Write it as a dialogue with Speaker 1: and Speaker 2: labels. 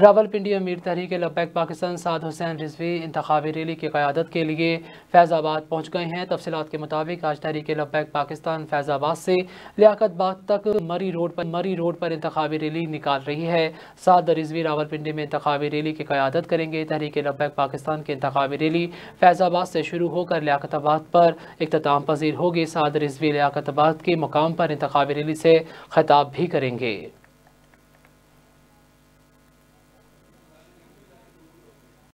Speaker 1: रावलपिंडी अमीर तहरीक लबैक पाकिस्तान साद हुसैन रिजवी इंतवी रैली की क़्यादत के लिए फैज़ाबाद पहुँच गए हैं तफसलत के मुताबिक आज तहरीक लबैक पाकिस्तान फैज़ाबाद से लियाकतबाग तक मरी रोड पर मरी रोड पर इंतवी रैली निकाल रही है साद रिजवी रावलपिंडी में इंतवी रैली की क़्यादत करेंगे तहरीक लबैक पाकिस्तान की इंतवी रैली फैज़ाबाद से शुरू होकर लियाकतबाद पर अख्ताम पजीर होगी साद रिजवी लियाकतबाद के मुकाम पर इंतवी रैली से खिताब भी करेंगे